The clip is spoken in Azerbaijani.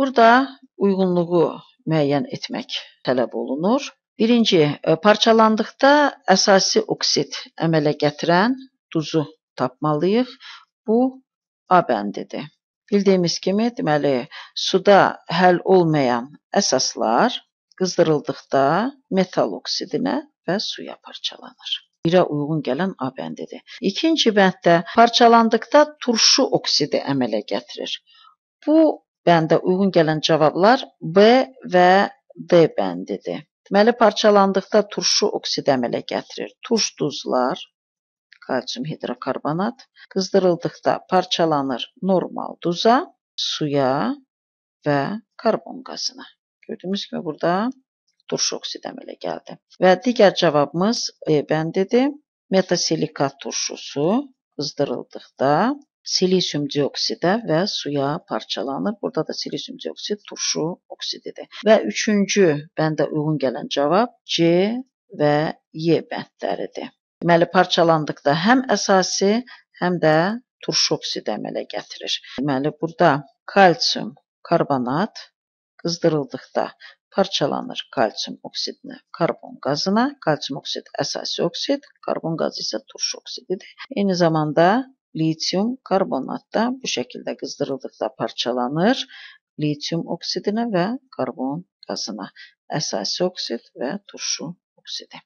Burada uyğunluğu müəyyən etmək tələb olunur. Birinci, e, parçalandıqda əsasi oksid əmələ gətirən duzu tapmalıyıq. Bu A bəndidir. Bildiyimiz kimi, deməli, suda həll olmayan əsaslar qızdırıldıqda metal oksidinə və suya parçalanır. Birə uyğun gələn A bəndidir. İkinci bənddə parçalandıqda turşu oksidi əmələ gətirir. Bu bəndə uyğun gələn cavablar B və D bəndidir. Deməli, parçalandıqda turşu oksid əmələ gətirir. Turş duzlar, kalsium hidrokarbonat qızdırıldıqda parçalanır normal duza, suya və karbon qazına. Gördüyünüz kimi burada turşu oksid əmələ gəldi. Və digər cavabımız E bəndidir. Metasilikat turşusu qızdırıldıqda silisyum dioksidə və suya parçalanır. Burada da silisyum dioksid turşu oksididir. Və üçüncü bəndə uyğun gələn cavab C və Y bəndləridir. Deməli, parçalandıqda həm əsasi, həm də turşu oksidi əmələ gətirir. Deməli, burada kalsium karbonat qızdırıldıqda parçalanır kalsium oksidinə, karbon qazına, kalsium oksid əsasi oksid, karbon qazı isə turşu oksididir. Eyni zamanda Lityum karbonat da bu şekilde kızdırıldıkta parçalanır. Lityum oksidine ve karbon gazına. Esas oksit ve turşu oksidi.